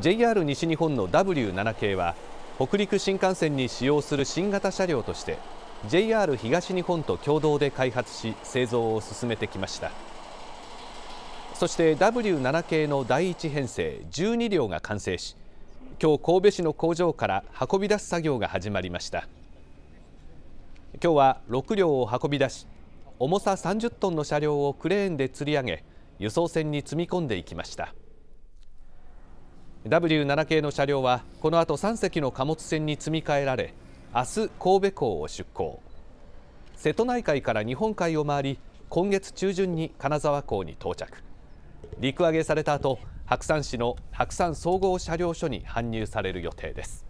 JR 西日本の W7 系は北陸新幹線に使用する新型車両として JR 東日本と共同で開発し製造を進めてきましたそして W7 系の第一編成12両が完成し今日神戸市の工場から運び出す作業が始まりました今日は6両を運び出し重さ30トンの車両をクレーンで吊り上げ輸送船に積み込んでいきました。W7 系の車両はこの後3隻の貨物船に積み替えられ明日神戸港を出港瀬戸内海から日本海を回り今月中旬に金沢港に到着陸揚げされた後白山市の白山総合車両所に搬入される予定です